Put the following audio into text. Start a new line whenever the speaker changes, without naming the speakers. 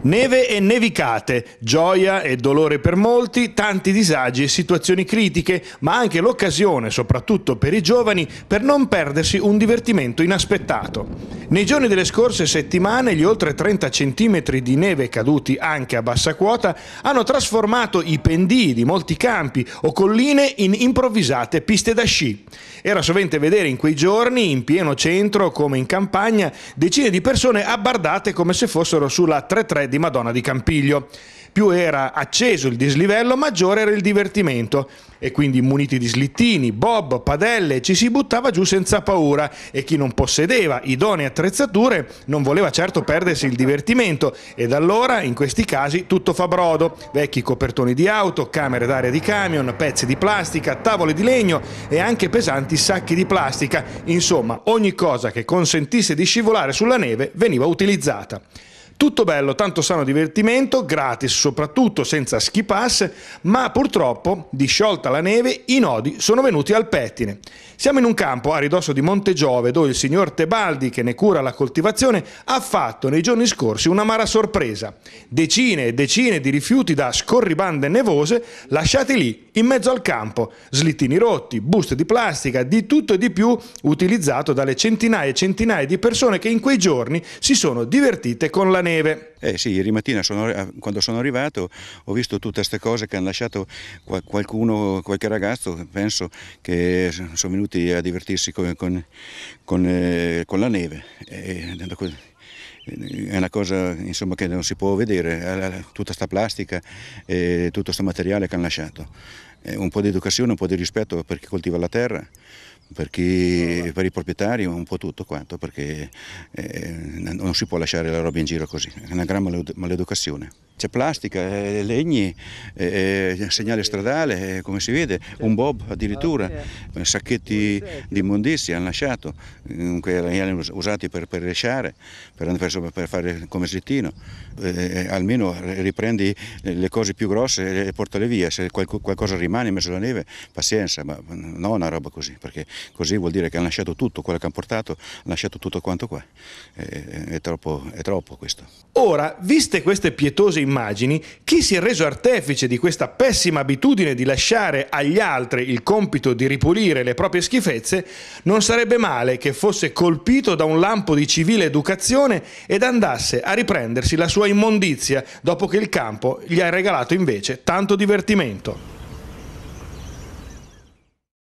Neve e nevicate, gioia e dolore per molti, tanti disagi e situazioni critiche, ma anche l'occasione, soprattutto per i giovani, per non perdersi un divertimento inaspettato. Nei giorni delle scorse settimane gli oltre 30 cm di neve caduti anche a bassa quota hanno trasformato i pendii di molti campi o colline in improvvisate piste da sci. Era sovente vedere in quei giorni, in pieno centro come in campagna, decine di persone abbardate come se fossero sulla 3-3 di Madonna di Campiglio. Più era acceso il dislivello, maggiore era il divertimento. E quindi muniti di slittini, bob, padelle, ci si buttava giù senza paura e chi non possedeva idonea attrezzature, non voleva certo perdersi il divertimento ed allora in questi casi tutto fa brodo, vecchi copertoni di auto, camere d'aria di camion, pezzi di plastica, tavole di legno e anche pesanti sacchi di plastica, insomma ogni cosa che consentisse di scivolare sulla neve veniva utilizzata. Tutto bello, tanto sano divertimento, gratis soprattutto senza ski pass, ma purtroppo, disciolta la neve, i nodi sono venuti al pettine. Siamo in un campo a ridosso di Montegiove dove il signor Tebaldi, che ne cura la coltivazione, ha fatto nei giorni scorsi una mara sorpresa. Decine e decine di rifiuti da scorribande nevose lasciati lì, in mezzo al campo. Slittini rotti, buste di plastica, di tutto e di più utilizzato dalle centinaia e centinaia di persone che in quei giorni si sono divertite con la neve neve. Eh sì,
ieri mattina sono, eh, quando sono arrivato ho visto tutte queste cose che hanno lasciato qualcuno, qualche ragazzo, penso che sono venuti a divertirsi con, con, con, eh, con la neve. E, eh, eh, è una cosa insomma, che non si può vedere, tutta questa plastica e tutto questo materiale che hanno lasciato. Un po' di educazione, un po' di rispetto per chi coltiva la terra, per, chi, per i proprietari, un po' tutto quanto, perché eh, non si può lasciare la roba in giro così, è una gran maleducazione. C'è plastica, eh, legni, eh, eh segnale stradale, eh, come si vede, un bob addirittura, ah, eh, sacchetti di immondizia hanno lasciato, erano usati per, per resciare, per, per, fare come slittino. almeno riprendi le cose più grosse e portale via, se qualcosa rimane messo alla neve, pazienza, ma non una roba così, perché così vuol dire che hanno lasciato tutto quello che hanno portato, hanno lasciato tutto quanto qua. È, è, troppo, è troppo questo.
Ora, viste queste pietose immagini, chi si è reso artefice di questa pessima abitudine di lasciare agli altri il compito di ripulire le proprie schifezze, non sarebbe male che fosse colpito da un lampo di civile educazione ed andasse a riprendersi la sua immondizia dopo che il campo gli ha regalato invece tanto divertimento.